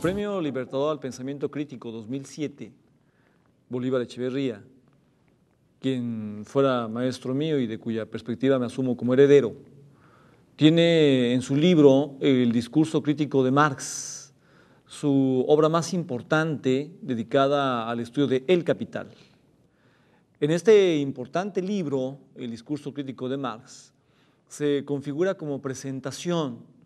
Premio Libertador al Pensamiento Crítico 2007, Bolívar Echeverría, quien fuera maestro mío y de cuya perspectiva me asumo como heredero, tiene en su libro El discurso crítico de Marx, su obra más importante dedicada al estudio de El Capital. En este importante libro, El discurso crítico de Marx, se configura como presentación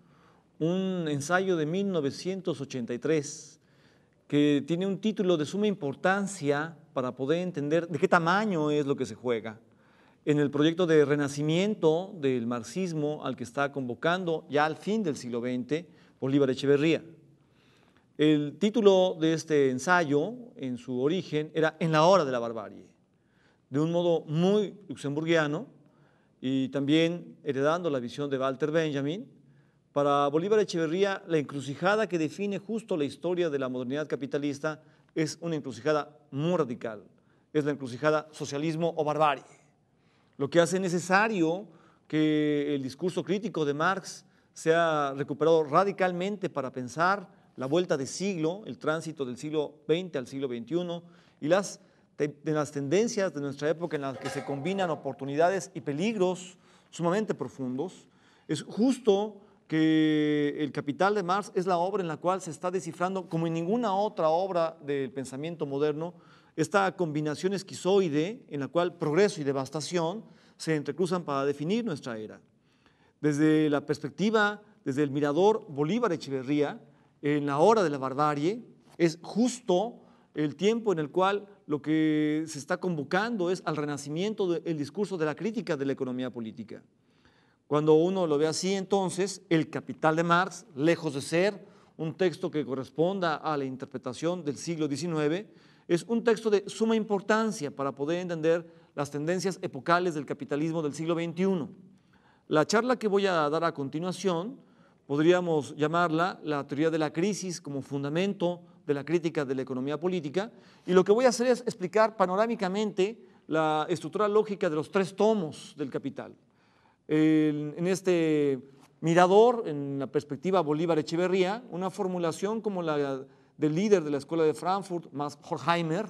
un ensayo de 1983 que tiene un título de suma importancia para poder entender de qué tamaño es lo que se juega en el proyecto de renacimiento del marxismo al que está convocando ya al fin del siglo XX Bolívar Echeverría. El título de este ensayo, en su origen, era En la hora de la barbarie, de un modo muy luxemburguiano y también heredando la visión de Walter Benjamin, para Bolívar Echeverría, la encrucijada que define justo la historia de la modernidad capitalista es una encrucijada muy radical. Es la encrucijada socialismo o barbarie. Lo que hace necesario que el discurso crítico de Marx sea recuperado radicalmente para pensar la vuelta de siglo, el tránsito del siglo XX al siglo XXI y las, las tendencias de nuestra época en las que se combinan oportunidades y peligros sumamente profundos. Es justo que el capital de Mars es la obra en la cual se está descifrando, como en ninguna otra obra del pensamiento moderno, esta combinación esquizoide en la cual progreso y devastación se entrecruzan para definir nuestra era. Desde la perspectiva, desde el mirador Bolívar Echeverría, en la hora de la barbarie, es justo el tiempo en el cual lo que se está convocando es al renacimiento del discurso de la crítica de la economía política. Cuando uno lo ve así, entonces, el Capital de Marx, lejos de ser un texto que corresponda a la interpretación del siglo XIX, es un texto de suma importancia para poder entender las tendencias epocales del capitalismo del siglo XXI. La charla que voy a dar a continuación podríamos llamarla la teoría de la crisis como fundamento de la crítica de la economía política y lo que voy a hacer es explicar panorámicamente la estructura lógica de los tres tomos del capital en este mirador, en la perspectiva Bolívar Echeverría, una formulación como la del líder de la Escuela de Frankfurt, Max Horkheimer,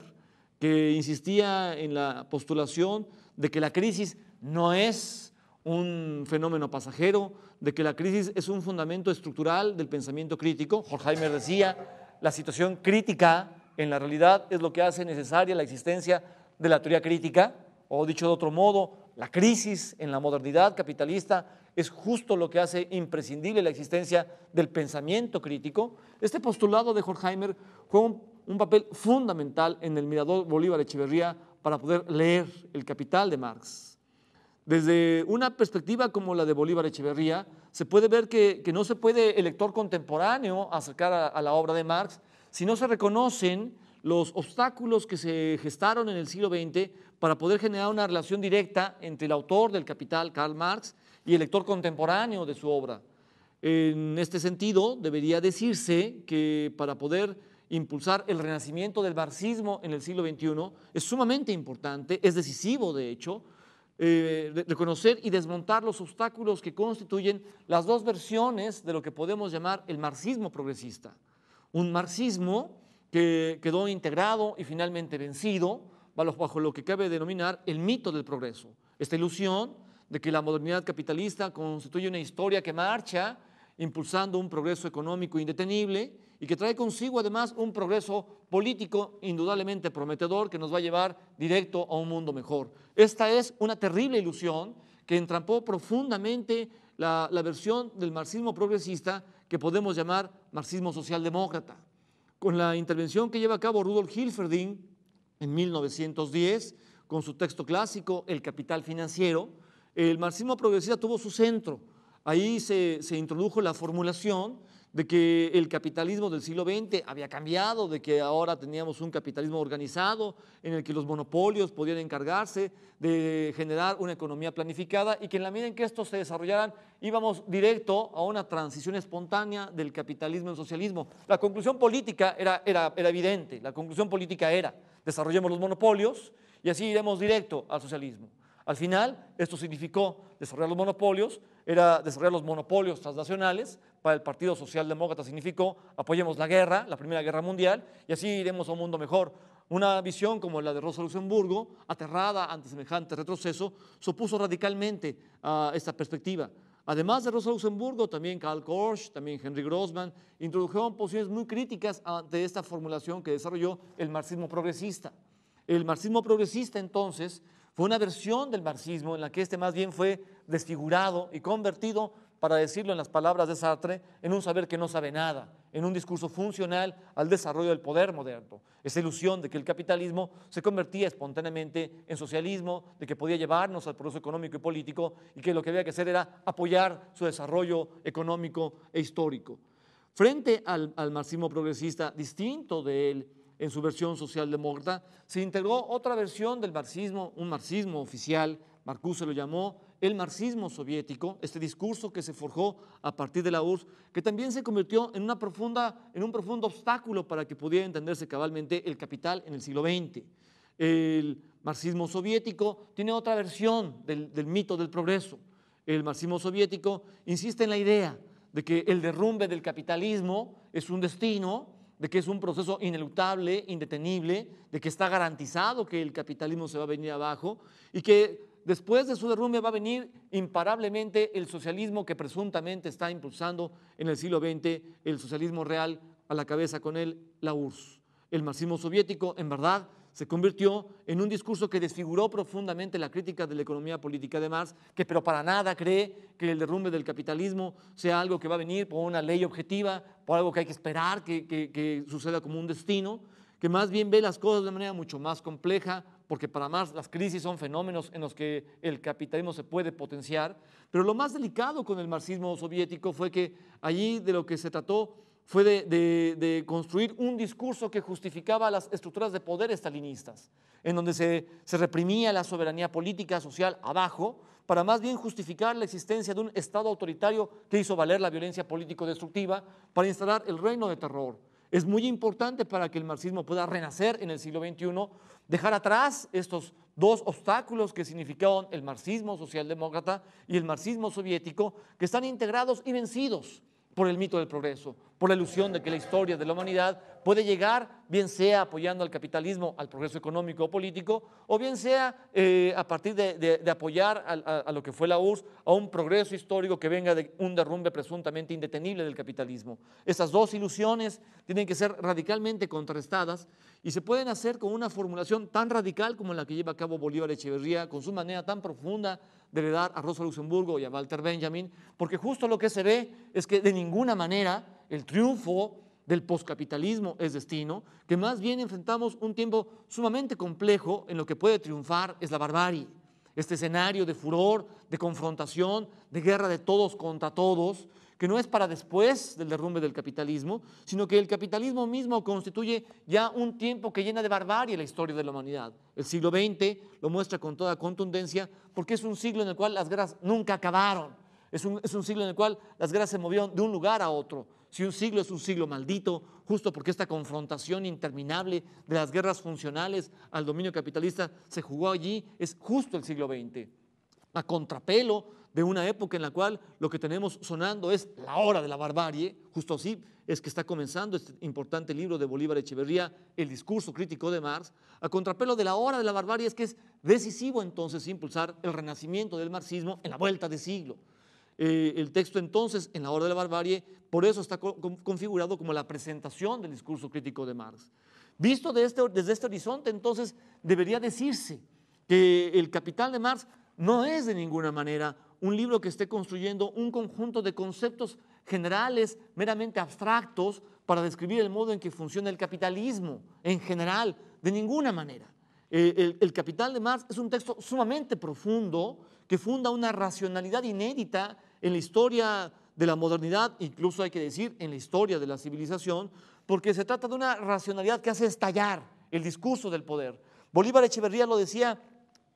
que insistía en la postulación de que la crisis no es un fenómeno pasajero, de que la crisis es un fundamento estructural del pensamiento crítico. Horkheimer decía, la situación crítica en la realidad es lo que hace necesaria la existencia de la teoría crítica. O dicho de otro modo, la crisis en la modernidad capitalista es justo lo que hace imprescindible la existencia del pensamiento crítico. Este postulado de Horkheimer juega un, papel fundamental en el Mirador Bolívar Echeverría para poder leer el capital de Marx. Desde una perspectiva como la de Bolívar Echeverría, se puede ver que, no se puede el lector contemporáneo acercar a la obra de Marx si no se reconocen los obstáculos que se gestaron en el siglo XX para poder generar una relación directa entre el autor del Capital, Karl Marx, y el lector contemporáneo de su obra. En este sentido, debería decirse que para poder impulsar el renacimiento del marxismo en el siglo XXI es sumamente importante, es decisivo de hecho, eh, reconocer y desmontar los obstáculos que constituyen las dos versiones de lo que podemos llamar el marxismo progresista. Un marxismo que quedó integrado y finalmente vencido bajo lo que cabe denominar el mito del progreso. Esta ilusión de que la modernidad capitalista constituye una historia que marcha impulsando un progreso económico indetenible y que trae consigo además un progreso político indudablemente prometedor que nos va a llevar directo a un mundo mejor. Esta es una terrible ilusión que entrampó profundamente la, la versión del marxismo progresista que podemos llamar marxismo socialdemócrata con la intervención que lleva a cabo Rudolf Hilferding en 1910, con su texto clásico, El Capital Financiero, el marxismo progresista tuvo su centro. Ahí se, se introdujo la formulación de que el capitalismo del siglo XX había cambiado, de que ahora teníamos un capitalismo organizado en el que los monopolios podían encargarse de generar una economía planificada y que en la medida en que estos se desarrollaran íbamos directo a una transición espontánea del capitalismo al socialismo. La conclusión política era evidente, la conclusión política era desarrollemos los monopolios y así iremos directo al socialismo. Al final, esto significó desarrollar los monopolios, era desarrollar los monopolios transnacionales, para el Partido Socialdemócrata significó apoyemos la guerra, la Primera Guerra Mundial, y así iremos a un mundo mejor. Una visión como la de Rosa Luxemburgo, aterrada ante semejante retroceso, supuso radicalmente a ah, esta perspectiva. Además de Rosa Luxemburgo, también Karl Korsch, también Henry Grossman, introdujeron posiciones muy críticas ante esta formulación que desarrolló el marxismo progresista. El marxismo progresista entonces fue una versión del marxismo en la que este más bien fue desfigurado y convertido, para decirlo en las palabras de Sartre, en un saber que no sabe nada, en un discurso funcional al desarrollo del poder moderno. Esa ilusión de que el capitalismo se convertía espontáneamente en socialismo, de que podía llevarnos al proceso económico y político y que lo que había que hacer era apoyar su desarrollo económico e histórico. Frente al, al marxismo progresista, distinto de él, en su versión socialdemócrata, se integró otra versión del marxismo, un marxismo oficial, Marcuse lo llamó el marxismo soviético, este discurso que se forjó a partir de la URSS, que también se convirtió en, una profunda, en un profundo obstáculo para que pudiera entenderse cabalmente el capital en el siglo XX. El marxismo soviético tiene otra versión del mito del progreso. El marxismo soviético insiste en la idea de que el derrumbe del capitalismo es un destino de que es un proceso ineluctable, indetenible, de que está garantizado que el capitalismo se va a venir abajo y que después de su derrumbe va a venir imparablemente el socialismo que presuntamente está impulsando en el siglo XX, el socialismo real a la cabeza con él, la URSS. El marxismo soviético, en verdad, se convirtió en un discurso que desfiguró profundamente la crítica de la economía política de Marx, que pero para nada cree que el derrumbe del capitalismo sea algo que va a venir por una ley objetiva, por algo que hay que esperar que, suceda como un destino, que más bien ve las cosas de manera mucho más compleja, porque para Marx las crisis son fenómenos en los que el capitalismo se puede potenciar, pero lo más delicado con el marxismo soviético fue que allí de lo que se trató fue de, construir un discurso que justificaba las estructuras de poder estalinistas, en donde se, reprimía la soberanía política, social, abajo, para más bien justificar la existencia de un Estado autoritario que hizo valer la violencia político-destructiva para instalar el reino de terror. Es muy importante para que el marxismo pueda renacer en el siglo XXI, dejar atrás estos dos obstáculos que significaban el marxismo socialdemócrata y el marxismo soviético, que están integrados y vencidos por el mito del progreso, por la ilusión de que la historia de la humanidad puede llegar, bien sea apoyando al capitalismo, al progreso económico o político, o bien sea eh, a partir de, apoyar a, lo que fue la URSS, a un progreso histórico que venga de un derrumbe presuntamente indetenible del capitalismo. Esas dos ilusiones tienen que ser radicalmente contrastadas y se pueden hacer con una formulación tan radical como la que lleva a cabo Bolívar Echeverría, con su manera tan profunda de heredar a Rosa Luxemburgo y a Walter Benjamin, porque justo lo que se ve es que de ninguna manera el triunfo del poscapitalismo es destino, que más bien enfrentamos un tiempo sumamente complejo en lo que puede triunfar es la barbarie. Este escenario de furor, de confrontación, de guerra de todos contra todos, que no es para después del derrumbe del capitalismo, sino que el capitalismo mismo constituye ya un tiempo que llena de barbarie la historia de la humanidad. El siglo XX lo muestra con toda contundencia porque es un siglo en el cual las guerras nunca acabaron, es un, siglo en el cual las guerras se movieron de un lugar a otro. Si un siglo es un siglo maldito, justo porque esta confrontación interminable de las guerras funcionales al dominio capitalista se jugó allí, es justo el siglo XX. A contrapelo de una época en la cual lo que tenemos sonando es la hora de la barbarie. Justo así es que está comenzando este importante libro de Bolívar Echeverría, El discurso crítico de Marx. A contrapelo de la hora de la barbarie es que es decisivo entonces impulsar el renacimiento del marxismo en la vuelta de siglo. Eh, el texto entonces, en la hora de la barbarie, por eso está configurado como la presentación del discurso crítico de Marx. Visto de este, desde este horizonte, entonces, debería decirse que el capital de Marx no es de ninguna manera un libro que esté construyendo un conjunto de conceptos generales, meramente abstractos, para describir el modo en que funciona el capitalismo en general, de ninguna manera. Eh, el, el, Capital de Marx es un texto sumamente profundo que funda una racionalidad inédita en la historia de la modernidad, incluso hay que decir en la historia de la civilización, porque se trata de una racionalidad que hace estallar el discurso del poder. Bolívar Echeverría lo decía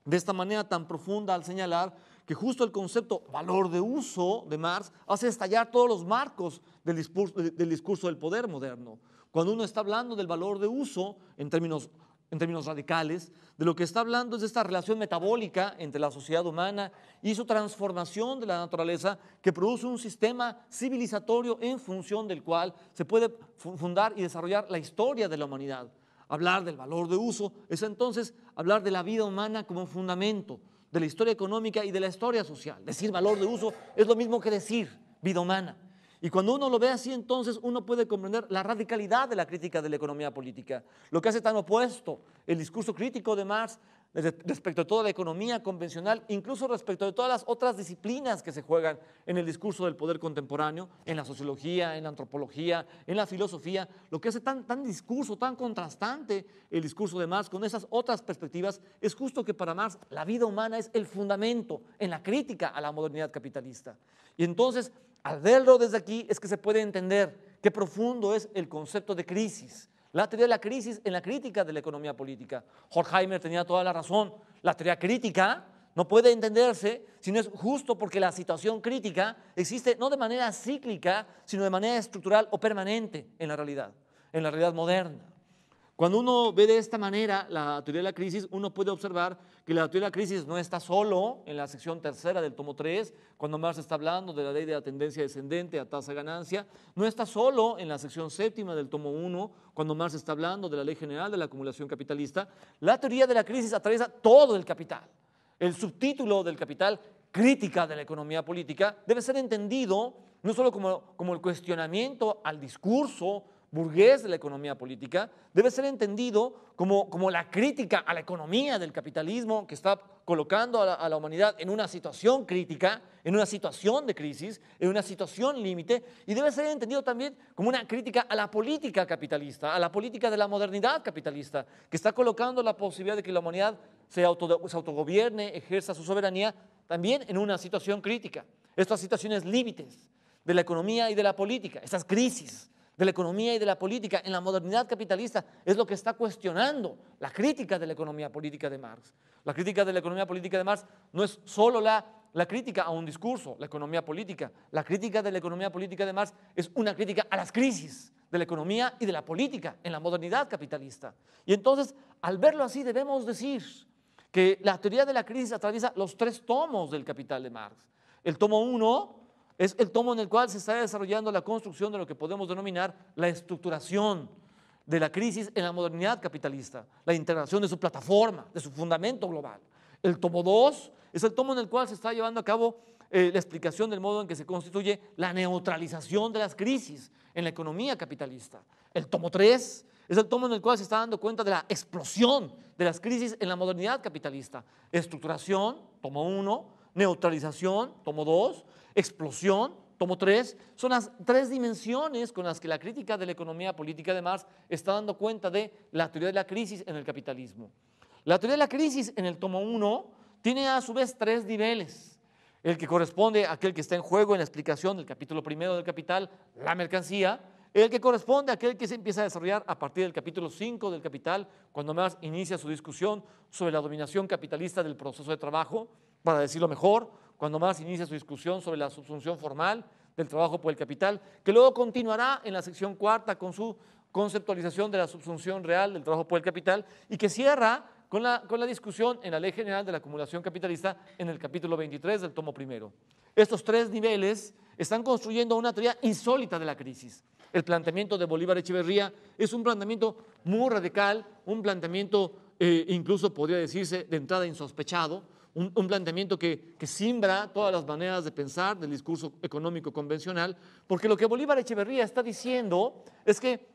de esta manera tan profunda al señalar que justo el concepto valor de uso de Marx hace estallar todos los marcos del discurso del, discurso del poder moderno. Cuando uno está hablando del valor de uso en términos, en términos radicales, de lo que está hablando es de esta relación metabólica entre la sociedad humana y su transformación de la naturaleza que produce un sistema civilizatorio en función del cual se puede fundar y desarrollar la historia de la humanidad. Hablar del valor de uso es entonces hablar de la vida humana como fundamento, de la historia económica y de la historia social. Decir valor de uso es lo mismo que decir vida humana. Y cuando uno lo ve así, entonces uno puede comprender la radicalidad de la crítica de la economía política, lo que hace tan opuesto el discurso crítico de Marx respecto a toda la economía convencional, incluso respecto de todas las otras disciplinas que se juegan en el discurso del poder contemporáneo, en la sociología, en la antropología, en la filosofía, lo que hace tan, discurso, tan contrastante el discurso de Marx con esas otras perspectivas, es justo que para Marx la vida humana es el fundamento en la crítica a la modernidad capitalista. Y entonces, al verlo desde aquí, es que se puede entender qué profundo es el concepto de crisis la teoría de la crisis en la crítica de la economía política. Horkheimer tenía toda la razón. La teoría crítica no puede entenderse si no es justo porque la situación crítica existe no de manera cíclica, sino de manera estructural o permanente en la realidad, en la realidad moderna. Cuando uno ve de esta manera la teoría de la crisis, uno puede observar que la teoría de la crisis no está solo en la sección tercera del tomo 3, cuando Marx está hablando de la ley de la tendencia descendente a tasa ganancia, no está solo en la sección séptima del tomo 1, cuando Marx está hablando de la ley general de la acumulación capitalista. La teoría de la crisis atraviesa todo el capital. El subtítulo del capital, crítica de la economía política, debe ser entendido no solo como, como el cuestionamiento al discurso, burgués de la economía política, debe ser entendido como, la crítica a la economía del capitalismo que está colocando a la, humanidad en una situación crítica, en una situación de crisis, en una situación límite, y debe ser entendido también como una crítica a la política capitalista, a la política de la modernidad capitalista, que está colocando la posibilidad de que la humanidad se, se autogobierne, ejerza su soberanía, también en una situación crítica. Estas situaciones límites de la economía y de la política, estas crisis de la economía y de la política en la modernidad capitalista es lo que está cuestionando la crítica de la economía política de Marx. La crítica de la economía política de Marx no es solo la, la crítica a un discurso, la economía política. La crítica de la economía política de Marx es una crítica a las crisis de la economía y de la política en la modernidad capitalista. Y entonces, al verlo así, debemos decir que la teoría de la crisis atraviesa los tres tomos del capital de Marx. El tomo 1 es el tomo en el cual se está desarrollando la construcción de lo que podemos denominar la estructuración de la crisis en la modernidad capitalista, la integración de su plataforma, de su fundamento global. El tomo 2 es el tomo en el cual se está llevando a cabo eh, la explicación del modo en que se constituye la neutralización de las crisis en la economía capitalista. El tomo 3 es el tomo en el cual se está dando cuenta de la explosión de las crisis en la modernidad capitalista. Estructuración, tomo 1, neutralización, tomo 2, explosión, tomo tres, son las tres dimensiones con las que la crítica de la economía política de Marx está dando cuenta de la teoría de la crisis en el capitalismo. La teoría de la crisis en el tomo 1 tiene a su vez tres niveles. El que corresponde a aquel que está en juego en la explicación del capítulo primero del Capital, la mercancía. El que corresponde a aquel que se empieza a desarrollar a partir del capítulo 5 del Capital, cuando Marx inicia su discusión sobre la dominación capitalista del proceso de trabajo, para decirlo mejor, cuando más inicia su discusión sobre la subsunción formal del trabajo por el capital, que luego continuará en la sección cuarta con su conceptualización de la subsunción real del trabajo por el capital y que cierra con la, discusión en la Ley General de la Acumulación Capitalista en el capítulo 23 del tomo primero. Estos tres niveles están construyendo una teoría insólita de la crisis. El planteamiento de Bolívar Echeverría es un planteamiento muy radical, un planteamiento eh, incluso podría decirse de entrada insospechado, un, planteamiento que, simbra todas las maneras de pensar del discurso económico convencional, porque lo que Bolívar Echeverría está diciendo es que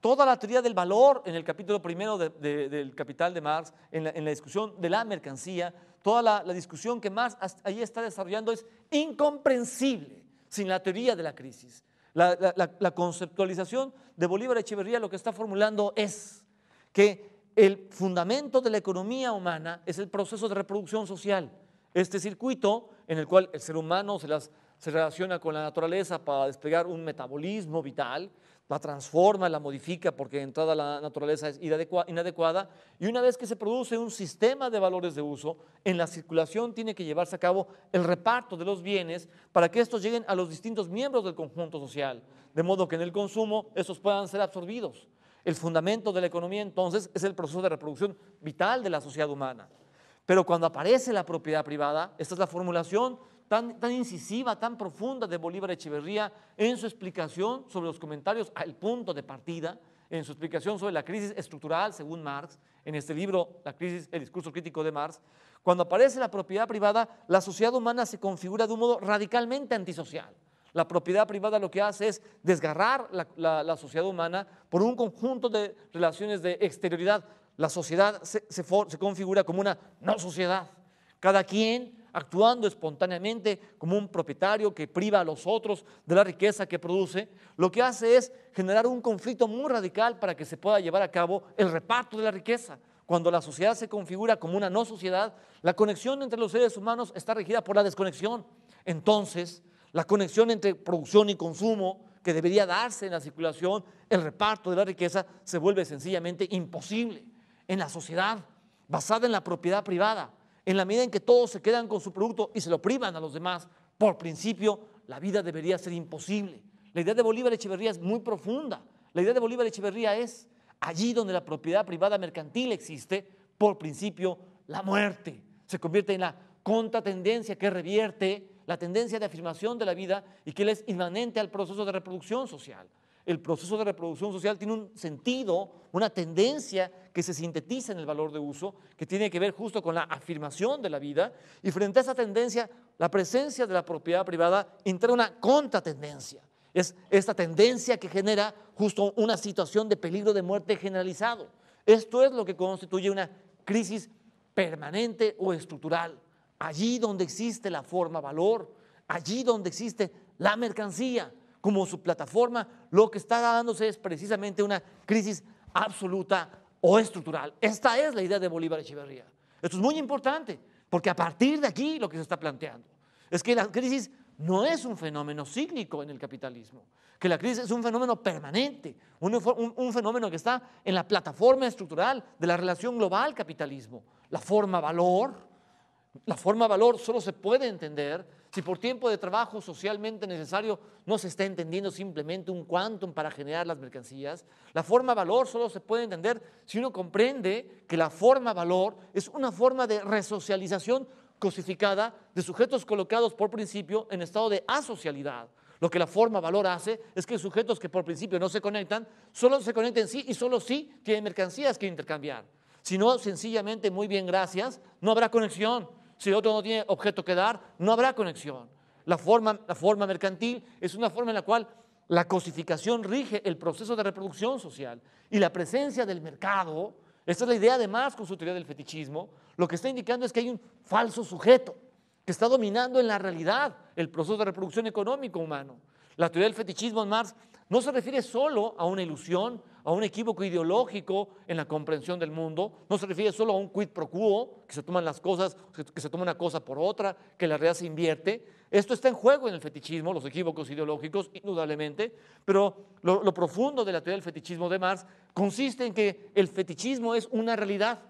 toda la teoría del valor en el capítulo primero del Capital de Marx, en la, discusión de la mercancía, toda la, discusión que Marx ahí está desarrollando es incomprensible sin la teoría de la crisis. la, conceptualización de Bolívar Echeverría lo que está formulando es que el fundamento de la economía humana es el proceso de reproducción social. Este circuito en el cual el ser humano se, relaciona con la naturaleza para desplegar un metabolismo vital, la transforma, la modifica porque de entrada la naturaleza es inadecuada y una vez que se produce un sistema de valores de uso, en la circulación tiene que llevarse a cabo el reparto de los bienes para que estos lleguen a los distintos miembros del conjunto social, de modo que en el consumo estos puedan ser absorbidos. El fundamento de la economía entonces es el proceso de reproducción vital de la sociedad humana. Pero cuando aparece la propiedad privada, esta es la formulación tan, incisiva, tan profunda de Bolívar Echeverría en su explicación sobre los comentarios al punto de partida, en su explicación sobre la crisis estructural, según Marx, en este libro, La crisis, el discurso crítico de Marx, cuando aparece la propiedad privada, la sociedad humana se configura de un modo radicalmente antisocial. La propiedad privada lo que hace es desgarrar la, sociedad humana por un conjunto de relaciones de exterioridad. La sociedad se, se configura como una no sociedad. Cada quien actuando espontáneamente como un propietario que priva a los otros de la riqueza que produce, lo que hace es generar un conflicto muy radical para que se pueda llevar a cabo el reparto de la riqueza. Cuando la sociedad se configura como una no sociedad, la conexión entre los seres humanos está regida por la desconexión. Entonces, la conexión entre producción y consumo que debería darse en la circulación, el reparto de la riqueza, se vuelve sencillamente imposible en la sociedad basada en la propiedad privada. En la medida en que todos se quedan con su producto y se lo privan a los demás, por principio, la vida debería ser imposible. La idea de Bolívar Echeverría es muy profunda. La idea de Bolívar Echeverría es, allí donde la propiedad privada mercantil existe, por principio, la muerte. Se convierte en la tendencia que revierte la tendencia de afirmación de la vida y que él es inmanente al proceso de reproducción social. El proceso de reproducción social tiene un sentido, una tendencia que se sintetiza en el valor de uso, que tiene que ver justo con la afirmación de la vida, y frente a esa tendencia, la presencia de la propiedad privada entra una contratendencia. Es esta tendencia que genera justo una situación de peligro de muerte generalizado. Esto es lo que constituye una crisis permanente o estructural allí donde existe la forma valor, allí donde existe la mercancía como su plataforma, lo que está dándose es precisamente una crisis absoluta o estructural. Esta es la idea de Bolívar Echeverría. Esto es muy importante, porque a partir de aquí lo que se está planteando es que la crisis no es un fenómeno cíclico en el capitalismo, que la crisis es un fenómeno permanente, un, un fenómeno que está en la plataforma estructural de la relación global capitalismo, la forma valor, la forma valor solo se puede entender si por tiempo de trabajo socialmente necesario no se está entendiendo simplemente un quantum para generar las mercancías. La forma valor solo se puede entender si uno comprende que la forma valor es una forma de resocialización cosificada de sujetos colocados por principio en estado de asocialidad. Lo que la forma valor hace es que sujetos que por principio no se conectan, solo se conecten sí y solo sí tienen mercancías que intercambiar. Si no, sencillamente, muy bien, gracias, no habrá conexión. Si otro no tiene objeto que dar, no habrá conexión. La forma, la forma mercantil es una forma en la cual la cosificación rige el proceso de reproducción social y la presencia del mercado. Esta es la idea de Marx con su teoría del fetichismo. Lo que está indicando es que hay un falso sujeto que está dominando en la realidad el proceso de reproducción económico humano. La teoría del fetichismo en Marx no se refiere solo a una ilusión, a un equívoco ideológico en la comprensión del mundo, no se refiere solo a un quid pro quo, que se toman las cosas, que se toma una cosa por otra, que la realidad se invierte. Esto está en juego en el fetichismo, los equívocos ideológicos, indudablemente, pero lo, lo profundo de la teoría del fetichismo de Marx consiste en que el fetichismo es una realidad.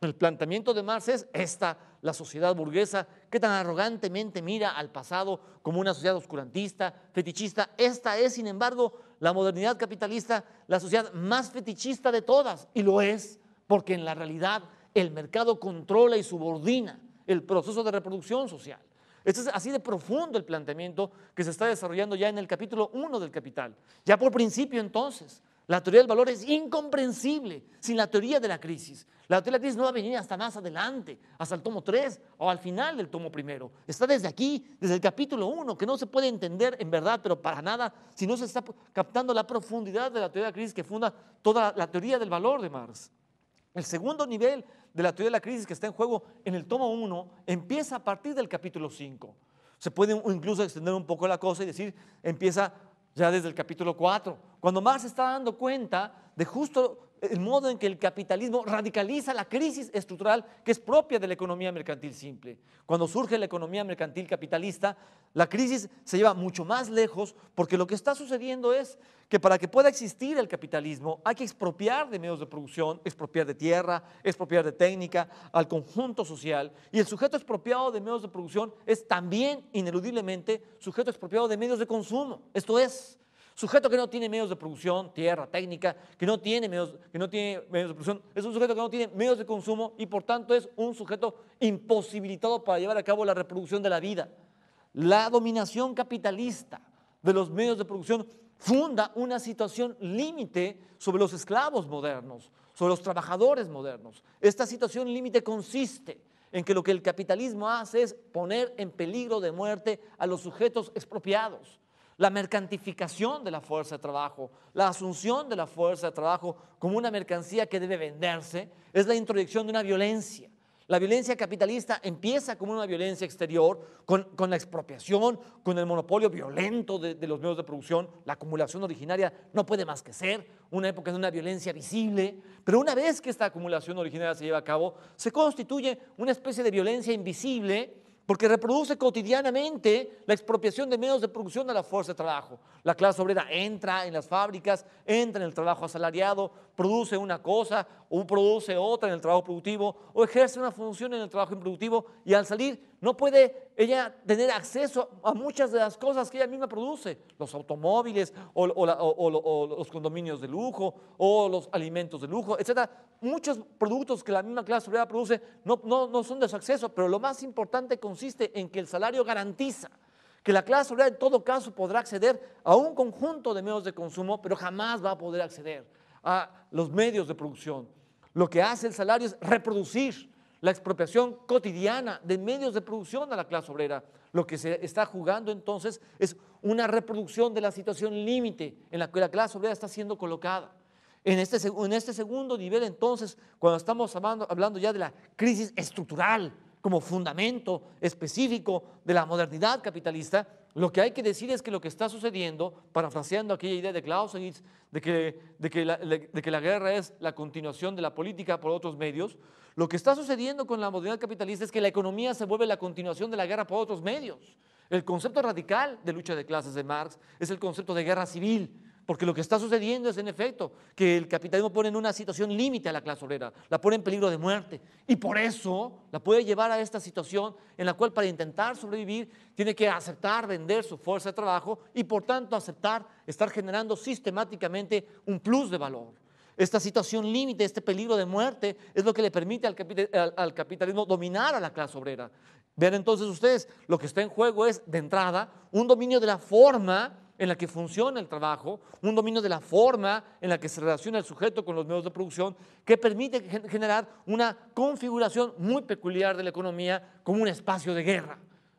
El planteamiento de Marx es esta, la sociedad burguesa, que tan arrogantemente mira al pasado como una sociedad oscurantista, fetichista. Esta es, sin embargo, la modernidad capitalista la sociedad más fetichista de todas, y lo es, porque en la realidad el mercado controla y subordina el proceso de reproducción social. Este es así de profundo el planteamiento que se está desarrollando ya en el capítulo 1 del Capital, ya por principio entonces, la teoría del valor es incomprensible sin la teoría de la crisis. La teoría de la crisis no va a venir hasta más adelante, hasta el tomo 3 o al final del tomo primero. Está desde aquí, desde el capítulo 1, que no se puede entender en verdad, pero para nada, si no se está captando la profundidad de la teoría de la crisis que funda toda la teoría del valor de Marx. El segundo nivel de la teoría de la crisis que está en juego en el tomo 1 empieza a partir del capítulo 5. Se puede incluso extender un poco la cosa y decir, empieza ya desde el capítulo 4, cuando se está dando cuenta de justo el modo en que el capitalismo radicaliza la crisis estructural que es propia de la economía mercantil simple. Cuando surge la economía mercantil capitalista, la crisis se lleva mucho más lejos porque lo que está sucediendo es que para que pueda existir el capitalismo hay que expropiar de medios de producción, expropiar de tierra, expropiar de técnica al conjunto social y el sujeto expropiado de medios de producción es también ineludiblemente sujeto expropiado de medios de consumo. Esto es, Sujeto que no tiene medios de producción, tierra, técnica, que no tiene medios, que no tiene de producción, es un sujeto que no tiene medios de consumo y por tanto es un sujeto imposibilitado para llevar a cabo la reproducción de la vida. La dominación capitalista de los medios de producción funda una situación límite sobre los esclavos modernos, sobre los trabajadores modernos. Esta situación límite consiste en que lo que el capitalismo hace es poner en peligro de muerte a los sujetos expropiados la mercantificación de la fuerza de trabajo, la asunción de la fuerza de trabajo como una mercancía que debe venderse, es la introducción de una violencia. La violencia capitalista empieza como una violencia exterior, con, la expropiación, con el monopolio violento de, de, los medios de producción, la acumulación originaria no puede más que ser una época de una violencia visible, pero una vez que esta acumulación originaria se lleva a cabo, se constituye una especie de violencia invisible porque reproduce cotidianamente la expropiación de medios de producción a la fuerza de trabajo. La clase obrera entra en las fábricas, entra en el trabajo asalariado, produce una cosa o produce otra en el trabajo productivo o ejerce una función en el trabajo improductivo y al salir no puede ella tener acceso a muchas de las cosas que ella misma produce, los automóviles o, los condominios de lujo o los alimentos de lujo, etc. Muchos productos que la misma clase obrera produce no, no son de su acceso, pero lo más importante consiste en que el salario garantiza que la clase obrera en todo caso podrá acceder a un conjunto de medios de consumo, pero jamás va a poder acceder a los medios de producción. Lo que hace el salario es reproducir la expropiación cotidiana de medios de producción a la clase obrera. Lo que se está jugando entonces es una reproducción de la situación límite en la que la clase obrera está siendo colocada. En este, en este segundo nivel entonces, cuando estamos hablando ya de la crisis estructural como fundamento específico de la modernidad capitalista, lo que hay que decir es que lo que está sucediendo, parafraseando aquella idea de Clausewitz, de que, de que la guerra es la continuación de la política por otros medios, lo que está sucediendo con la modernidad capitalista es que la economía se vuelve la continuación de la guerra por otros medios. El concepto radical de lucha de clases de Marx es el concepto de guerra civil, porque lo que está sucediendo es, en efecto, que el capitalismo pone en una situación límite a la clase obrera, la pone en peligro de muerte. Y por eso la puede llevar a esta situación en la cual para intentar sobrevivir tiene que aceptar vender su fuerza de trabajo y por tanto aceptar estar generando sistemáticamente un plus de valor. Esta situación límite, este peligro de muerte, es lo que le permite al, capitalismo dominar a la clase obrera. Vean entonces ustedes, lo que está en juego es, de entrada, un dominio de la forma en la que funciona el trabajo, un dominio de la forma en la que se relaciona el sujeto con los medios de producción, que permite generar una configuración muy peculiar de la economía como un espacio de guerra.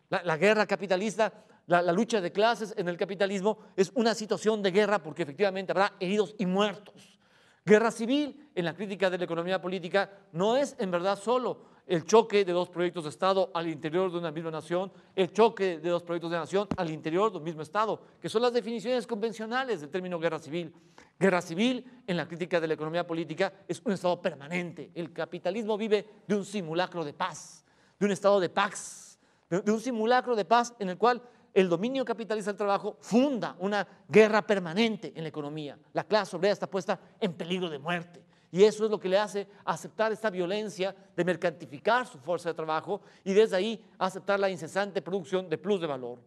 La, guerra capitalista, la lucha de clases en el capitalismo es una situación de guerra porque efectivamente habrá heridos y muertos. Guerra civil en la crítica de la economía política no es en verdad solo el choque de dos proyectos de Estado al interior de una misma nación, el choque de dos proyectos de nación al interior del mismo Estado, que son las definiciones convencionales del término guerra civil. Guerra civil, en la crítica de la economía política, es un Estado permanente. El capitalismo vive de un simulacro de paz, de un Estado de paz, de, un simulacro de paz en el cual el dominio capitalista del trabajo funda una guerra permanente en la economía. La clase obrera está puesta en peligro de muerte. Y eso es lo que le hace aceptar esta violencia de mercantificar su fuerza de trabajo y desde ahí aceptar la incesante producción de plus de valor.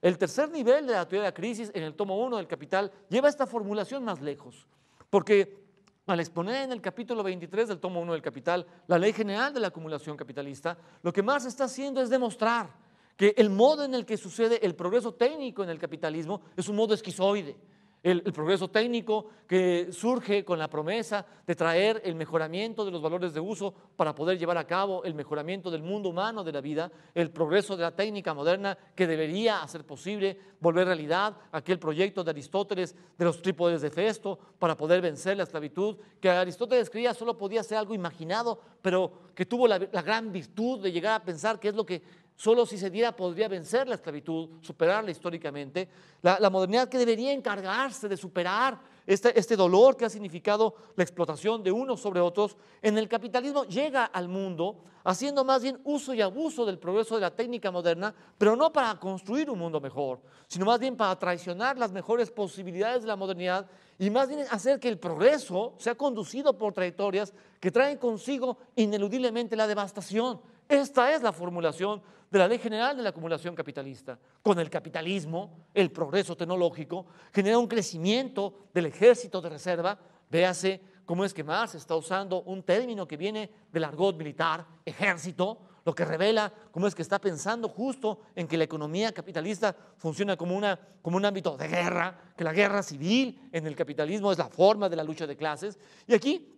El tercer nivel de la teoría de la crisis, en el tomo 1 del Capital, lleva esta formulación más lejos, porque al exponer en el capítulo 23 del tomo 1 del Capital la ley general de la acumulación capitalista, lo que más está haciendo es demostrar que el modo en el que sucede el progreso técnico en el capitalismo es un modo esquizoide el, progreso técnico que surge con la promesa de traer el mejoramiento de los valores de uso para poder llevar a cabo el mejoramiento del mundo humano de la vida, el progreso de la técnica moderna que debería hacer posible volver realidad aquel proyecto de Aristóteles de los trípodes de Festo para poder vencer la esclavitud, que Aristóteles creía solo podía ser algo imaginado, pero que tuvo la, la gran virtud de llegar a pensar que es lo que Solo si se diera podría vencer la esclavitud, superarla históricamente. La, modernidad que debería encargarse de superar este, este, dolor que ha significado la explotación de unos sobre otros, en el capitalismo llega al mundo haciendo más bien uso y abuso del progreso de la técnica moderna, pero no para construir un mundo mejor, sino más bien para traicionar las mejores posibilidades de la modernidad y más bien hacer que el progreso sea conducido por trayectorias que traen consigo ineludiblemente la devastación. Esta es la formulación de la ley general de la acumulación capitalista. Con el capitalismo, el progreso tecnológico genera un crecimiento del ejército de reserva. Véase cómo es que Marx está usando un término que viene del argot militar, ejército, lo que revela cómo es que está pensando justo en que la economía capitalista funciona como, una, como un ámbito de guerra, que la guerra civil en el capitalismo es la forma de la lucha de clases. Y aquí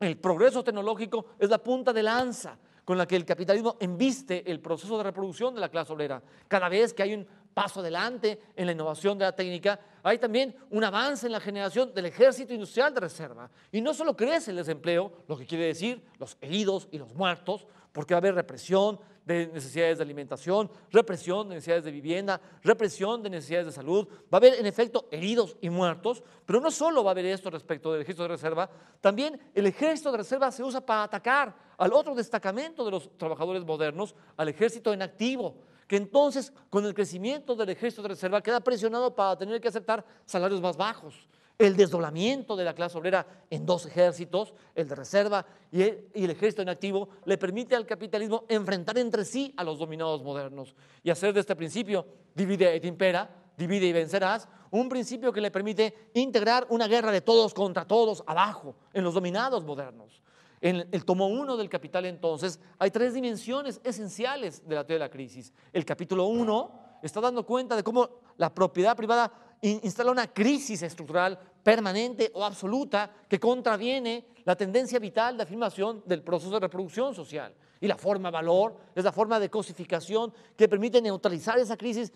el progreso tecnológico es la punta de lanza con la que el capitalismo embiste el proceso de reproducción de la clase obrera. Cada vez que hay un paso adelante en la innovación de la técnica, hay también un avance en la generación del ejército industrial de reserva. Y no solo crece el desempleo, lo que quiere decir los heridos y los muertos, porque va a haber represión, de necesidades de alimentación, represión de necesidades de vivienda, represión de necesidades de salud. Va a haber, en efecto, heridos y muertos, pero no solo va a haber esto respecto del ejército de reserva, también el ejército de reserva se usa para atacar al otro destacamento de los trabajadores modernos, al ejército en activo que entonces con el crecimiento del ejército de reserva queda presionado para tener que aceptar salarios más bajos el desdoblamiento de la clase obrera en dos ejércitos, el de reserva y el, ejército en activo, le permite al capitalismo enfrentar entre sí a los dominados modernos y hacer de este principio divide et impera, divide y vencerás, un principio que le permite integrar una guerra de todos contra todos abajo, en los dominados modernos. En el tomo 1 del Capital entonces hay tres dimensiones esenciales de la teoría de la crisis. El capítulo 1 está dando cuenta de cómo la propiedad privada instala una crisis estructural permanente o absoluta que contraviene la tendencia vital de afirmación del proceso de reproducción social. Y la forma valor es la forma de cosificación que permite neutralizar esa crisis,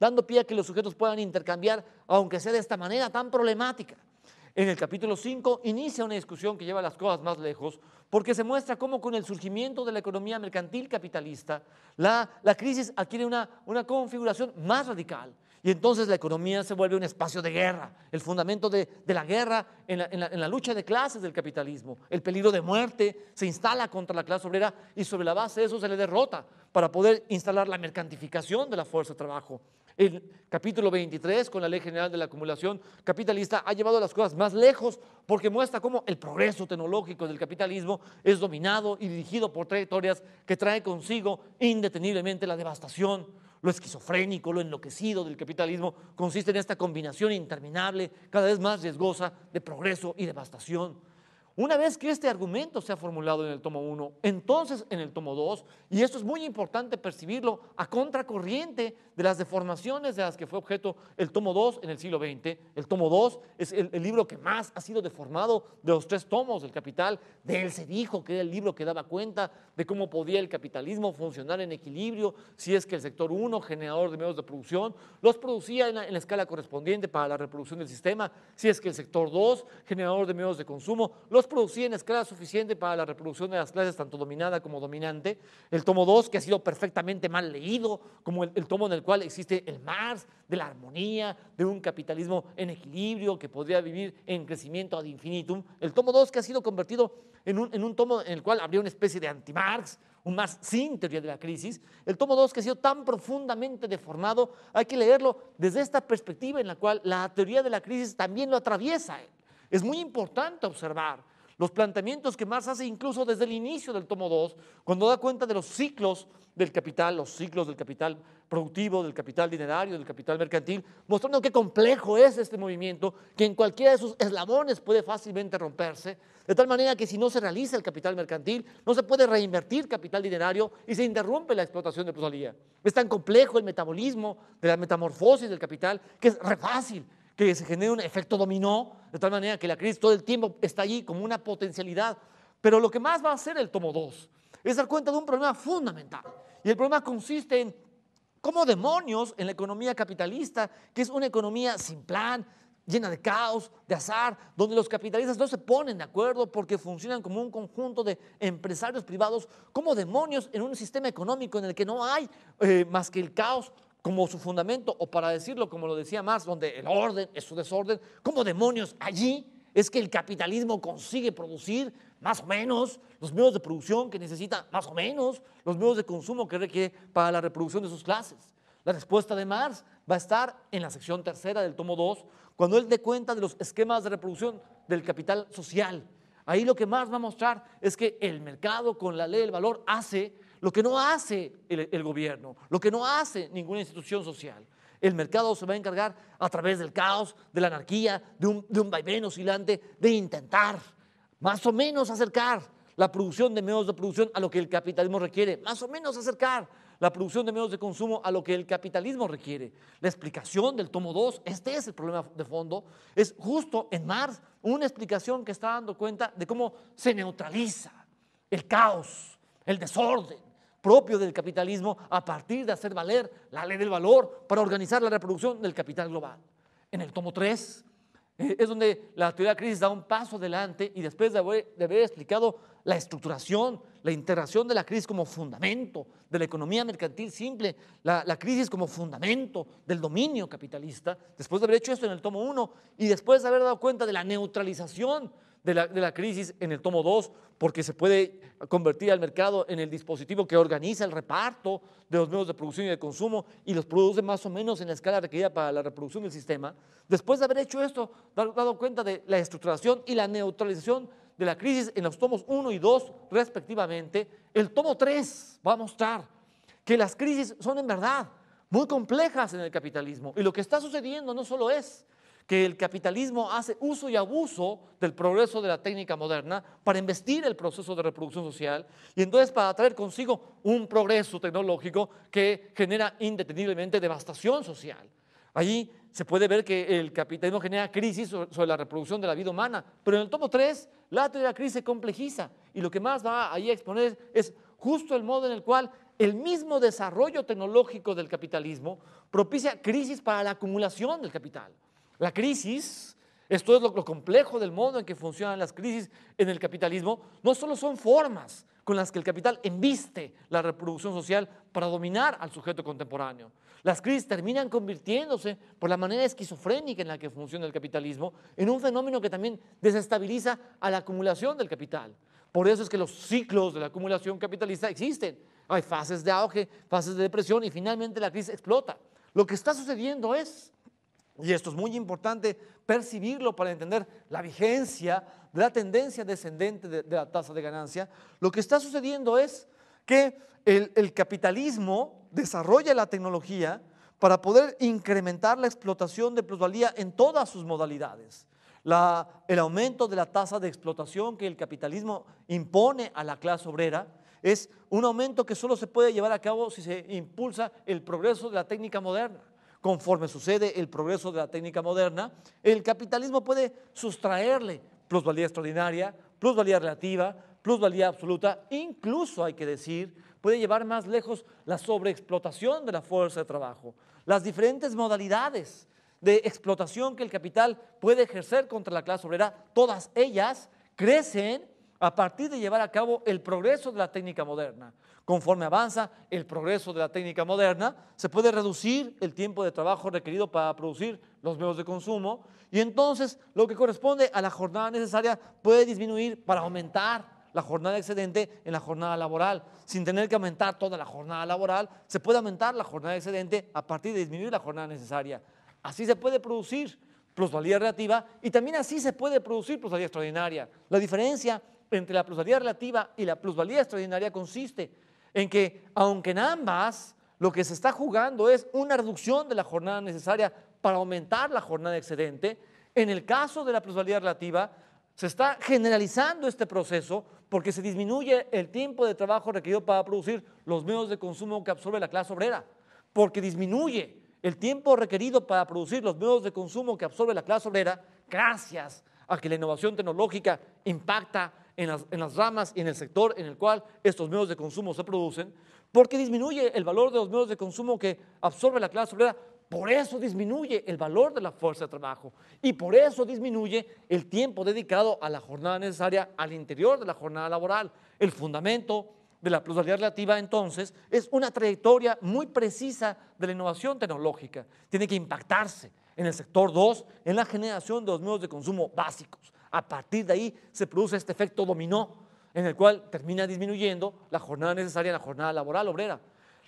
dando pie a que los sujetos puedan intercambiar, aunque sea de esta manera tan problemática. En el capítulo 5 inicia una discusión que lleva las cosas más lejos, porque se muestra cómo con el surgimiento de la economía mercantil capitalista, la, crisis adquiere una, una configuración más radical, y entonces la economía se vuelve un espacio de guerra, el fundamento de, la guerra en la, lucha de clases del capitalismo. El peligro de muerte se instala contra la clase obrera y sobre la base de eso se le derrota para poder instalar la mercantificación de la fuerza de trabajo. El capítulo 23, con la ley general de la acumulación capitalista, ha llevado las cosas más lejos porque muestra cómo el progreso tecnológico del capitalismo es dominado y dirigido por trayectorias que trae consigo indeteniblemente la devastación lo esquizofrénico, lo enloquecido del capitalismo consiste en esta combinación interminable, cada vez más riesgosa, de progreso y devastación una vez que este argumento se ha formulado en el tomo 1, entonces en el tomo 2, y esto es muy importante percibirlo a contracorriente de las deformaciones de las que fue objeto el tomo 2 en el siglo XX, el tomo 2 es el, libro que más ha sido deformado de los tres tomos del Capital, de él se dijo que era el libro que daba cuenta de cómo podía el capitalismo funcionar en equilibrio si es que el sector 1, generador de medios de producción, los producía en la, escala correspondiente para la reproducción del sistema, si es que el sector 2, generador de medios de consumo, los producida en escala suficiente para la reproducción de las clases tanto dominada como dominante, el tomo 2 que ha sido perfectamente mal leído, como el, tomo en el cual existe el Marx, de la armonía, de un capitalismo en equilibrio que podría vivir en crecimiento ad infinitum, el tomo 2 que ha sido convertido en un, en un tomo en el cual habría una especie de anti-Marx, un Marx sin teoría de la crisis. El tomo 2, que ha sido tan profundamente deformado, hay que leerlo desde esta perspectiva en la cual la teoría de la crisis también lo atraviesa. Es muy importante observar los planteamientos que Marx hace incluso desde el inicio del tomo 2, cuando da cuenta de los ciclos del capital, los ciclos del capital productivo, del capital dinerario, del capital mercantil, mostrando qué complejo es este movimiento, que en cualquiera de sus eslabones puede fácilmente romperse, de tal manera que si no se realiza el capital mercantil, no se puede reinvertir capital dinerario y se interrumpe la explotación de plusvalía. Es tan complejo el metabolismo de la metamorfosis del capital que es re fácil que se genere un efecto dominó, de tal manera que la crisis todo el tiempo está allí como una potencialidad. Pero lo que más va a hacer el tomo 2 es dar cuenta de un problema fundamental. Y el problema consiste en cómo demonios en la economía capitalista, que es una economía sin plan, llena de caos, de azar, donde los capitalistas no se ponen de acuerdo porque funcionan como un conjunto de empresarios privados, como demonios en un sistema económico en el que no hay eh, más que el caos, como su fundamento, o para decirlo como lo decía Marx, donde el orden es su desorden, ¿cómo demonios allí es que el capitalismo consigue producir más o menos los medios de producción que necesita, más o menos los medios de consumo que requiere para la reproducción de sus clases? La respuesta de Marx va a estar en la sección tercera del tomo 2, cuando él dé cuenta de los esquemas de reproducción del capital social. Ahí lo que Marx va a mostrar es que el mercado con la ley del valor hace lo que no hace el, gobierno, lo que no hace ninguna institución social. El mercado se va a encargar a través del caos, de la anarquía, de un, de un vaivén oscilante, de intentar más o menos acercar la producción de medios de producción a lo que el capitalismo requiere, más o menos acercar la producción de medios de consumo a lo que el capitalismo requiere. La explicación del tomo 2, este es el problema de fondo, es justo en Marx una explicación que está dando cuenta de cómo se neutraliza el caos, el desorden, propio del capitalismo a partir de hacer valer la ley del valor para organizar la reproducción del capital global. En el tomo 3 eh, es donde la teoría de crisis da un paso adelante y después de haber, explicado la estructuración, la integración de la crisis como fundamento de la economía mercantil simple, la, la, crisis como fundamento del dominio capitalista, después de haber hecho esto en el tomo 1 y después de haber dado cuenta de la neutralización de la, crisis en el tomo 2, porque se puede convertir al mercado en el dispositivo que organiza el reparto de los medios de producción y de consumo y los produce más o menos en la escala requerida para la reproducción del sistema. Después de haber hecho esto, dado cuenta de la estructuración y la neutralización de la crisis en los tomos 1 y 2 respectivamente, el tomo 3 va a mostrar que las crisis son en verdad muy complejas en el capitalismo. Y lo que está sucediendo no solo es que el capitalismo hace uso y abuso del progreso de la técnica moderna para investir el proceso de reproducción social y entonces para traer consigo un progreso tecnológico que genera indeteniblemente devastación social. Allí se puede ver que el capitalismo genera crisis sobre la reproducción de la vida humana, pero en el tomo 3 la teoría de la crisis se complejiza y lo que más va ahí a exponer es justo el modo en el cual el mismo desarrollo tecnológico del capitalismo propicia crisis para la acumulación del capital. La crisis, esto es lo, complejo del modo en que funcionan las crisis en el capitalismo, no solo son formas con las que el capital embiste la reproducción social para dominar al sujeto contemporáneo. Las crisis terminan convirtiéndose, por la manera esquizofrénica en la que funciona el capitalismo, en un fenómeno que también desestabiliza a la acumulación del capital. Por eso es que los ciclos de la acumulación capitalista existen. Hay fases de auge, fases de depresión y finalmente la crisis explota. Lo que está sucediendo es y esto es muy importante percibirlo para entender la vigencia de la tendencia descendente de, la tasa de ganancia, lo que está sucediendo es que el, capitalismo desarrolla la tecnología para poder incrementar la explotación de plusvalía en todas sus modalidades. el aumento de la tasa de explotación que el capitalismo impone a la clase obrera es un aumento que solo se puede llevar a cabo si se impulsa el progreso de la técnica moderna. Conforme sucede el progreso de la técnica moderna, el capitalismo puede sustraerle plusvalía extraordinaria, plusvalía relativa, plusvalía absoluta, incluso hay que decir, puede llevar más lejos la sobreexplotación de la fuerza de trabajo, las diferentes modalidades de explotación que el capital puede ejercer contra la clase obrera, todas ellas crecen a partir de llevar a cabo el progreso de la técnica moderna. Conforme avanza el progreso de la técnica moderna, se puede reducir el tiempo de trabajo requerido para producir los medios de consumo y entonces lo que corresponde a la jornada necesaria puede disminuir para aumentar la jornada excedente en la jornada laboral. Sin tener que aumentar toda la jornada laboral, se puede aumentar la jornada excedente a partir de disminuir la jornada necesaria. Así se puede producir plusvalía relativa y también así se puede producir plusvalía extraordinaria. La diferencia entre la plusvalía relativa y la plusvalía extraordinaria consiste en que, aunque en ambas, lo que se está jugando es una reducción de la jornada necesaria para aumentar la jornada excedente, en el caso de la plusvalía relativa, se está generalizando este proceso porque se disminuye el tiempo de trabajo requerido para producir los medios de consumo que absorbe la clase obrera, porque disminuye el tiempo requerido para producir los medios de consumo que absorbe la clase obrera gracias a que la innovación tecnológica impacta en las, ramas y en el sector en el cual estos medios de consumo se producen, porque disminuye el valor de los medios de consumo que absorbe la clase obrera, por eso disminuye el valor de la fuerza de trabajo y por eso disminuye el tiempo dedicado a la jornada necesaria al interior de la jornada laboral. El fundamento de la pluralidad relativa entonces es una trayectoria muy precisa de la innovación tecnológica. Tiene que impactarse en el sector 2, en la generación de los medios de consumo básicos. A partir de ahí se produce este efecto dominó en el cual termina disminuyendo la jornada necesaria en la jornada laboral obrera.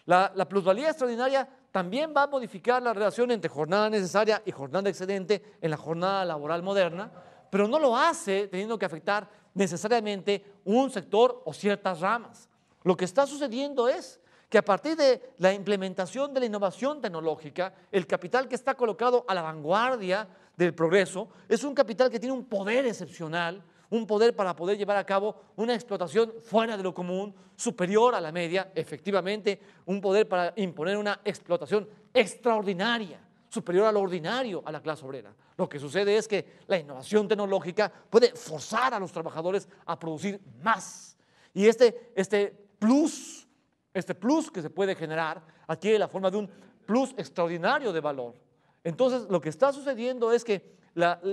La, la, plusvalía extraordinaria también va a modificar la relación entre jornada necesaria y jornada excedente en la jornada laboral moderna, pero no lo hace teniendo que afectar necesariamente un sector o ciertas ramas. Lo que está sucediendo es que a partir de la implementación de la innovación tecnológica, el capital que está colocado a la vanguardia del progreso, es un capital que tiene un poder excepcional, un poder para poder llevar a cabo una explotación fuera de lo común, superior a la media, efectivamente, un poder para imponer una explotación extraordinaria, superior a lo ordinario a la clase obrera. Lo que sucede es que la innovación tecnológica puede forzar a los trabajadores a producir más. Y este, este plus, este plus que se puede generar, adquiere la forma de un plus extraordinario de valor. Entonces, lo que está sucediendo es que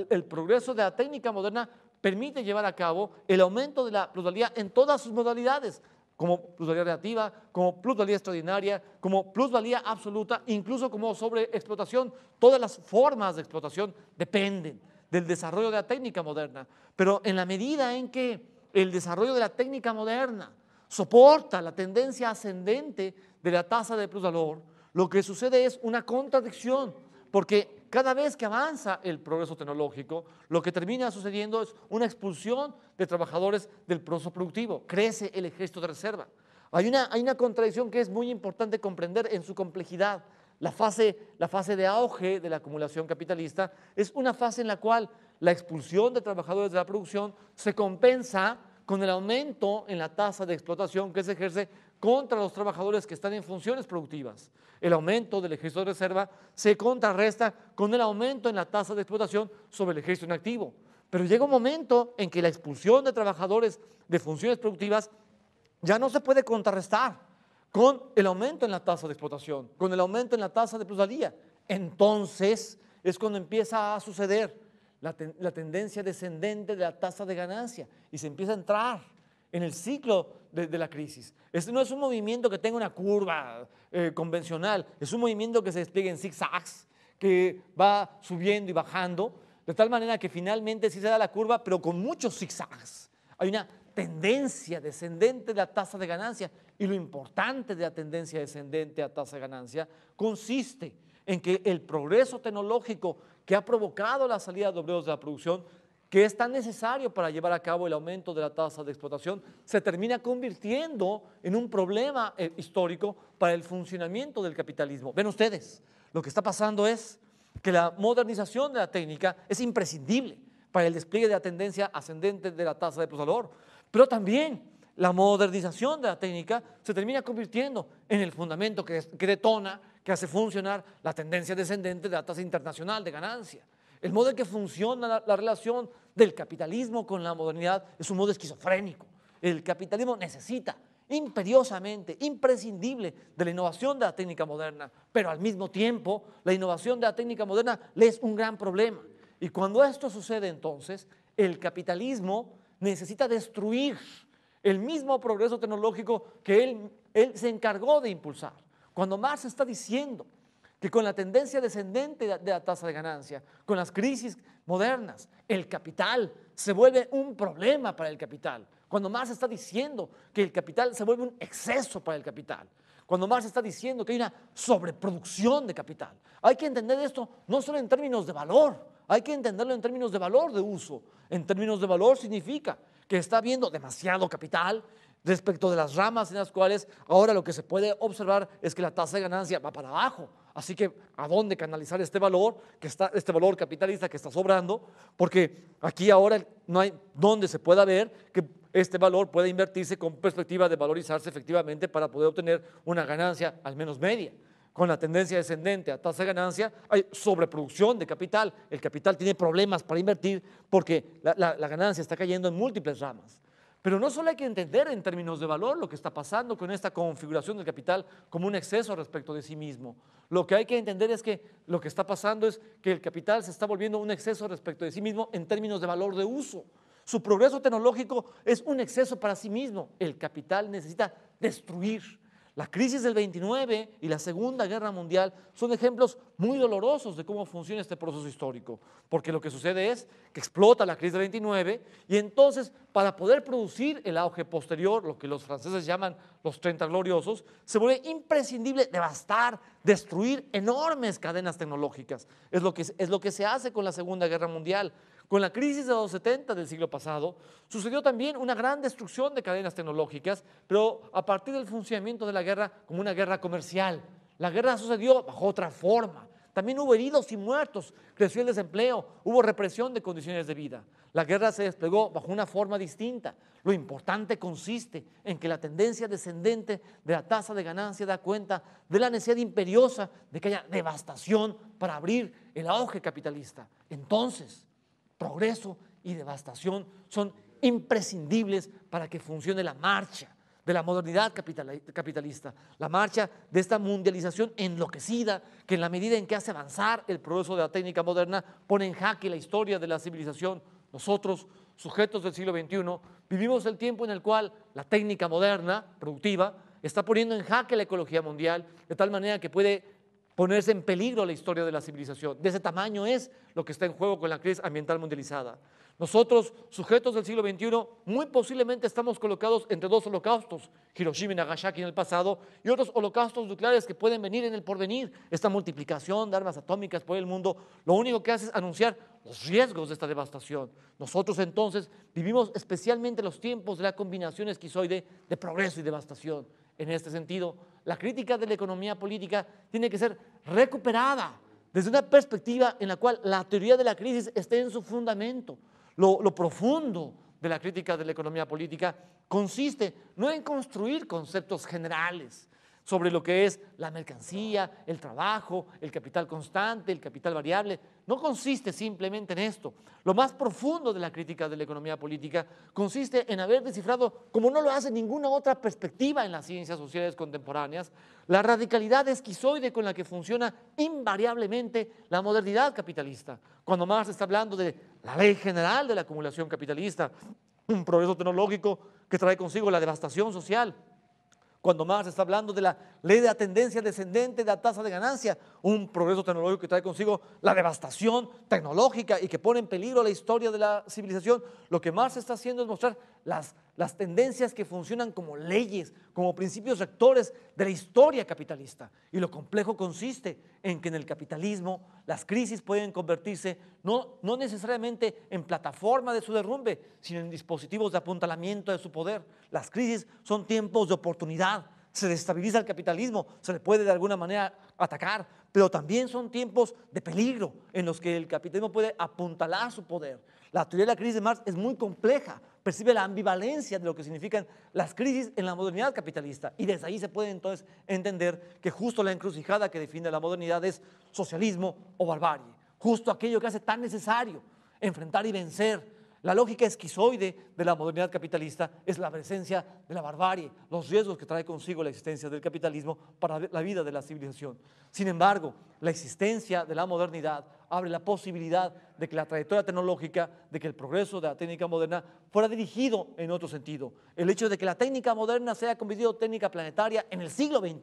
el progreso de la técnica moderna permite llevar a cabo el aumento de la pluralidad en todas sus modalidades, como plusvalía relativa, como plusvalía extraordinaria, como plusvalía absoluta, incluso como sobreexplotación. Todas las formas de explotación dependen del desarrollo de la técnica moderna. Pero en la medida en que el desarrollo de la técnica moderna soporta la tendencia ascendente de la tasa de plusvalor, lo que sucede es una contradicción porque cada vez que avanza el progreso tecnológico, lo que termina sucediendo es una expulsión de trabajadores del proceso productivo. Crece el ejército de reserva. Hay una, hay una contradicción que es muy importante comprender en su complejidad. La fase, la fase de auge de la acumulación capitalista es una fase en la cual la expulsión de trabajadores de la producción se compensa con el aumento en la tasa de explotación que se ejerce contra los trabajadores que están en funciones productivas. El aumento del ejército de reserva se contrarresta con el aumento en la tasa de explotación sobre el ejército inactivo. Pero llega un momento en que la expulsión de trabajadores de funciones productivas ya no se puede contrarrestar con el aumento en la tasa de explotación, con el aumento en la tasa de plusvalía. Entonces es cuando empieza a suceder la, la tendencia descendente de la tasa de ganancia y se empieza a entrar en el ciclo de, la crisis. Este no es un movimiento que tenga una curva eh, convencional, es un movimiento que se despliega en zigzags, que va subiendo y bajando, de tal manera que finalmente sí se da la curva, pero con muchos zigzags. Hay una tendencia descendente de la tasa de ganancia y lo importante de la tendencia descendente a tasa de ganancia consiste en que el progreso tecnológico que ha provocado la salida de obreros de la producción que es tan necesario para llevar a cabo el aumento de la tasa de explotación, se termina convirtiendo en un problema eh, histórico para el funcionamiento del capitalismo. Ven ustedes, lo que está pasando es que la modernización de la técnica es imprescindible para el despliegue de la tendencia ascendente de la tasa de plusvalor, pero también la modernización de la técnica se termina convirtiendo en el fundamento que, que detona, que hace funcionar la tendencia descendente de la tasa internacional de ganancia. El modo en que funciona la, relación del capitalismo con la modernidad es un modo esquizofrénico. El capitalismo necesita imperiosamente, imprescindible de la innovación de la técnica moderna, pero al mismo tiempo la innovación de la técnica moderna le es un gran problema. Y cuando esto sucede entonces, el capitalismo necesita destruir el mismo progreso tecnológico que él, él se encargó de impulsar. Cuando Marx está diciendo que con la tendencia descendente de la tasa de ganancia, con las crisis modernas, el capital se vuelve un problema para el capital. Cuando Marx está diciendo que el capital se vuelve un exceso para el capital, cuando Marx está diciendo que hay una sobreproducción de capital, hay que entender esto no solo en términos de valor, hay que entenderlo en términos de valor de uso. En términos de valor significa que está habiendo demasiado capital, respecto de las ramas en las cuales ahora lo que se puede observar es que la tasa de ganancia va para abajo. Así que, ¿a dónde canalizar este valor, este valor capitalista que está sobrando? Porque aquí ahora no hay dónde se pueda ver que este valor pueda invertirse con perspectiva de valorizarse efectivamente para poder obtener una ganancia al menos media. Con la tendencia descendente a tasa de ganancia, hay sobreproducción de capital. El capital tiene problemas para invertir porque la ganancia está cayendo en múltiples ramas. Pero no solo hay que entender en términos de valor lo que está pasando con esta configuración del capital como un exceso respecto de sí mismo. Lo que hay que entender es que lo que está pasando es que el capital se está volviendo un exceso respecto de sí mismo en términos de valor de uso. Su progreso tecnológico es un exceso para sí mismo. El capital necesita destruir la crisis del 29 y la Segunda Guerra Mundial son ejemplos muy dolorosos de cómo funciona este proceso histórico, porque lo que sucede es que explota la crisis del 29 y entonces para poder producir el auge posterior, lo que los franceses llaman los 30 gloriosos, se vuelve imprescindible devastar, destruir enormes cadenas tecnológicas. Es lo que, es lo que se hace con la Segunda Guerra Mundial. Con la crisis de los 70 del siglo pasado, sucedió también una gran destrucción de cadenas tecnológicas, pero a partir del funcionamiento de la guerra como una guerra comercial. La guerra sucedió bajo otra forma. También hubo heridos y muertos, creció el desempleo, hubo represión de condiciones de vida. La guerra se desplegó bajo una forma distinta. Lo importante consiste en que la tendencia descendente de la tasa de ganancia da cuenta de la necesidad imperiosa de que haya devastación para abrir el auge capitalista. Entonces, progreso y devastación son imprescindibles para que funcione la marcha de la modernidad capitalista, la marcha de esta mundialización enloquecida que en la medida en que hace avanzar el progreso de la técnica moderna pone en jaque la historia de la civilización. Nosotros, sujetos del siglo XXI, vivimos el tiempo en el cual la técnica moderna, productiva, está poniendo en jaque la ecología mundial de tal manera que puede ponerse en peligro la historia de la civilización. De ese tamaño es lo que está en juego con la crisis ambiental mundializada. Nosotros, sujetos del siglo XXI, muy posiblemente estamos colocados entre dos holocaustos, Hiroshima y Nagasaki en el pasado, y otros holocaustos nucleares que pueden venir en el porvenir. Esta multiplicación de armas atómicas por el mundo, lo único que hace es anunciar los riesgos de esta devastación. Nosotros entonces vivimos especialmente los tiempos de la combinación esquizoide de progreso y devastación en este sentido. La crítica de la economía política tiene que ser recuperada desde una perspectiva en la cual la teoría de la crisis esté en su fundamento. Lo, profundo de la crítica de la economía política consiste no en construir conceptos generales, sobre lo que es la mercancía, el trabajo, el capital constante, el capital variable. No consiste simplemente en esto. Lo más profundo de la crítica de la economía política consiste en haber descifrado, como no lo hace ninguna otra perspectiva en las ciencias sociales contemporáneas, la radicalidad esquizoide con la que funciona invariablemente la modernidad capitalista. Cuando Marx está hablando de la ley general de la acumulación capitalista, un progreso tecnológico que trae consigo la devastación social, cuando Marx está hablando de la ley de la tendencia descendente de la tasa de ganancia, un progreso tecnológico que trae consigo la devastación tecnológica y que pone en peligro la historia de la civilización, lo que Marx está haciendo es mostrar las las tendencias que funcionan como leyes, como principios rectores de la historia capitalista. Y lo complejo consiste en que en el capitalismo las crisis pueden convertirse no, necesariamente en plataforma de su derrumbe, sino en dispositivos de apuntalamiento de su poder. Las crisis son tiempos de oportunidad. Se desestabiliza el capitalismo, se le puede de alguna manera atacar, pero también son tiempos de peligro en los que el capitalismo puede apuntalar su poder. La teoría de la crisis de Marx es muy compleja percibe la ambivalencia de lo que significan las crisis en la modernidad capitalista. Y desde ahí se puede entonces entender que justo la encrucijada que define la modernidad es socialismo o barbarie, justo aquello que hace tan necesario enfrentar y vencer. La lógica esquizoide de la modernidad capitalista es la presencia de la barbarie, los riesgos que trae consigo la existencia del capitalismo para la vida de la civilización. Sin embargo, la existencia de la modernidad abre la posibilidad de que la trayectoria tecnológica, de que el progreso de la técnica moderna fuera dirigido en otro sentido. El hecho de que la técnica moderna sea convertida en técnica planetaria en el siglo XXI,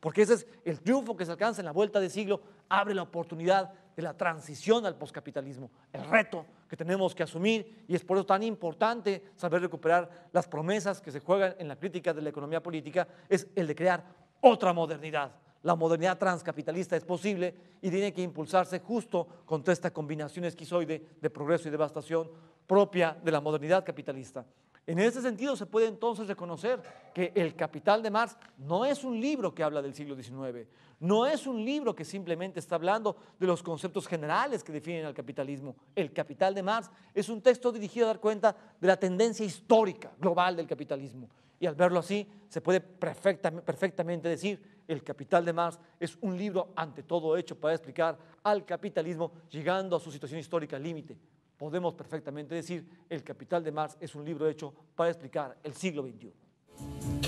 porque ese es el triunfo que se alcanza en la vuelta de siglo, abre la oportunidad de la transición al poscapitalismo, el reto que tenemos que asumir y es por eso tan importante saber recuperar las promesas que se juegan en la crítica de la economía política, es el de crear otra modernidad la modernidad transcapitalista es posible y tiene que impulsarse justo contra esta combinación esquizoide de progreso y devastación propia de la modernidad capitalista. En ese sentido se puede entonces reconocer que El Capital de Marx no es un libro que habla del siglo XIX, no es un libro que simplemente está hablando de los conceptos generales que definen al capitalismo. El Capital de Marx es un texto dirigido a dar cuenta de la tendencia histórica global del capitalismo. Y al verlo así, se puede perfectamente, perfectamente decir el Capital de Marx es un libro ante todo hecho para explicar al capitalismo llegando a su situación histórica límite. Podemos perfectamente decir, El Capital de Marx es un libro hecho para explicar el siglo XXI.